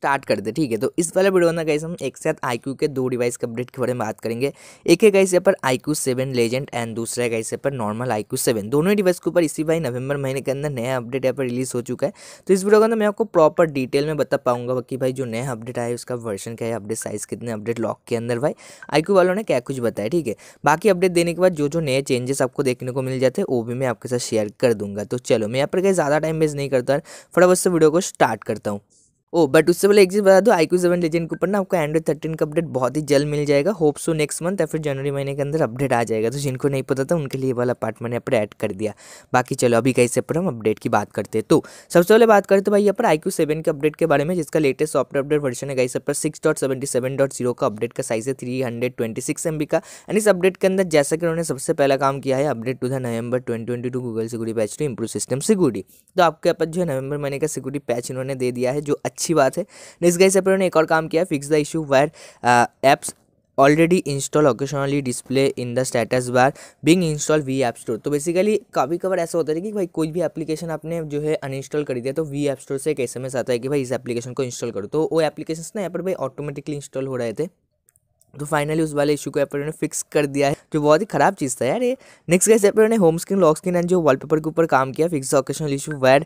start कर दे ठीक है तो इस वाले वीडियो में कैसे हम एक साथ आई के दो डिवाइस के अपडेट के बारे में बात करेंगे एक है कैसे पर I Q seven legend and दूसरा है कैसे पर नॉर्मल आई क्यू सेवन दोनों ही डिवाइस के ऊपर इसी भाई नवंबर महीने के अंदर नया अपडेट यहाँ पर रिलीज हो चुका है तो इस वीडियो के अंदर मैं आपको प्रॉपर डिटेल में बता पाऊंगा कि भाई जो नया अपडेट आया है उसका वर्जन क्या है अपडेट साइज कितने अपडेट लॉक के अंदर भाई आई वालों ने क्या कुछ बताया ठीक है बाकी अपडेट देने के बाद जो जो नए चेंजेस आपको देखने को मिल जाते हैं वो भी मैं आपके साथ शेयर कर दूंगा तो चलो मैं यहाँ पर कहीं ज़्यादा टाइम वेस्ट नहीं करता फटाफट से वीडियो को स्टार्ट करता हूँ ओ oh, बट उससे पहले एक चीज़ बता दो आई क्यू सेवन लेजेंड के ऊपर ना आपको एंड्रॉइड थर्टीन का अपडेट बहुत ही जल्द मिल जाएगा होप सो नेक्स्ट मंथ या फिर जनवरी महीने के अंदर अपडेट आ जाएगा तो जिनको नहीं पता था उनके लिए वाला पार्ट मैंने अपने पर ऐड कर दिया बाकी चलो अभी कहीं से पर हम अपडेट की बात करते हैं तो सबसे पहले बात करते भाई यहाँ पर आई क्यू सेवन के अपडेट के बारे में जिसका लेटेस्ट सॉफ्टवेयर अपडेट वर्जन है गाइस पर six dot seventy seven dot zero का अपडेट का साइज है three hundred twenty six M B का एंड इस अपडेट के अंदर जैसा कि उन्होंने सबसे पहला काम किया है update to the November twenty twenty two Google security patch to improve system security तो आपके पास जो है नवंबर महीने का सिक्योरिटी पैच इन्होंने दे दिया है जो अच्छी बात है नेक्स्ट गाइस अपन ने एक और काम किया fix the issue where apps already install occasionally display in the status bar being install via app store तो बेसिकली काफ़ी कवर ऐसा होता है कि भाई कोई भी एप्लीकेशन आपने जो है अनइंस्टॉल कर दिया तो वी ऐप स्टोर से एक ऐसे में आता है कि भाई इस एप्लीकेशन को इंस्टॉल करो तो वो एप्लीकेशन ना यहाँ पर भाई ऑटोमेटिकली इंस्टॉल हो रहे थे तो फाइनली उस वाले इशू को यहाँ पर उन्होंने फिक्स कर दिया है जो बहुत ही खराब चीज़ था यार ये नेक्स्ट गैस पर उन्होंने home screen lock screen and जो वॉलपेपर के ऊपर काम किया fix occasional issue what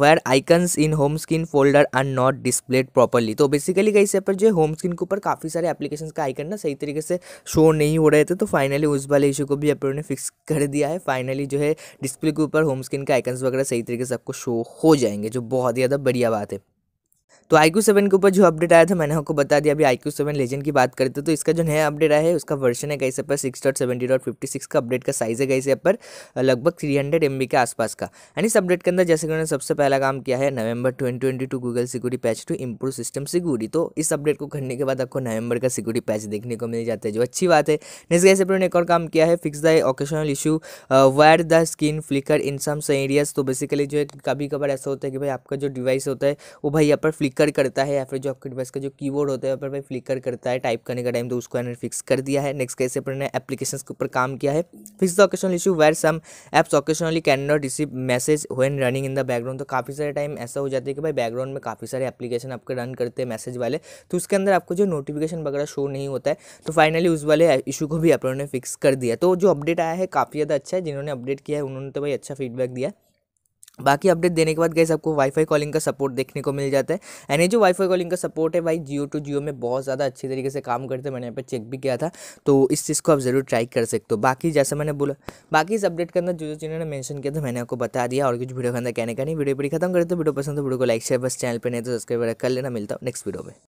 where icons in home screen folder are not displayed properly तो बेसिकली कहीं से पर जो होम स्क्रीन के ऊपर काफ़ी सारे एप्लीकेशन का आइकन ना सही तरीके से शो नहीं हो रहे थे तो फाइनली उस वाले इशू को भी एप्पल ने फिक्स कर दिया है फाइनली जो है डिस्प्ले के ऊपर होम स्क्रीन के आइकन्स वगैरह सही तरीके से आपको शो हो जाएंगे जो बहुत ही ज़्यादा बढ़िया बात है तो आई क्यू सेवन के ऊपर जो अपडेट आया था मैंने आपको बता दिया अभी आई क्यू सेवन लेजेंड की बात करते तो, तो इसका जो नया अपडेट आया है उसका वर्जन है कैसे पर six dot seventy dot fifty six का अपडेट का साइज है गाइस पर लगभग थ्री हंड्रेड एम बी के आसपास का एंड इस अपडेट के अंदर जैसे कि उन्होंने सबसे पहला काम किया है November twenty twenty two Google security patch to improve system security तो इस अपडेट को करने के बाद आपको नवंबर का सिक्योरिटी पैच देखने को मिल जाता है जो अच्छी बात है नेक्स्ट कैसे पर एक और काम किया है fix the occasional issue where the skin flicker in some areas तो बेसिकली जो है कभी कभार ऐसा होता है कि भाई आपका जो डिवाइस होता है वो भाई यहाँ पर फ्लिकर करता है या फिर जो आपके डिवाइस का जो कीबोर्ड होता है पर भाई फ्लिकर करता है टाइप करने का टाइम तो उसको इन्होंने फिक्स कर दिया है नेक्स्ट कैसे अपने एप्लीकेशन के ऊपर काम किया है fix the occasional issue where some apps occasionally can not receive message when running in the background तो काफ़ी सारे टाइम ऐसा हो जाता है कि भाई बैकग्राउंड में काफ़ी सारे एप्लीकेशन आपके रन करते हैं मैसेज वाले तो उसके अंदर आपको जो नोटिफिकेशन वगैरह शो नहीं होता है तो फाइनली उस वाले इशू को भी अपने फिक्स कर दिया तो जो अपडेट आया है काफ़ी ज़्यादा अच्छा है जिन्होंने अपडेट किया है उन्होंने तो भाई अच्छा फीडबैक दिया बाकी अपडेट देने के बाद गैस आपको वाईफाई कॉलिंग का सपोर्ट देखने को मिल जाता है यानी जो वाईफाई कॉलिंग का सपोर्ट है भाई जियो टू जियो में बहुत ज़्यादा अच्छी तरीके से काम करते हैं मैंने यहाँ पर चेक भी किया था तो इस चीज़ को आप ज़रूर ट्राई कर सकते हो बाकी जैसा मैंने बोला बाकी इस अपडेट के अंदर जो जो चीज़ों ने मैंशन किया था मैंने आपको बता दिया और कुछ वीडियो के अंदर कहने का नहीं वीडियो पर खत्म करते तो वीडियो पसंद तो वीडियो को लाइक शेयर बस चैनल पर नहीं तो सब्सक्राइब कर लेना मिलता हूँ नेक्स्ट वीडियो में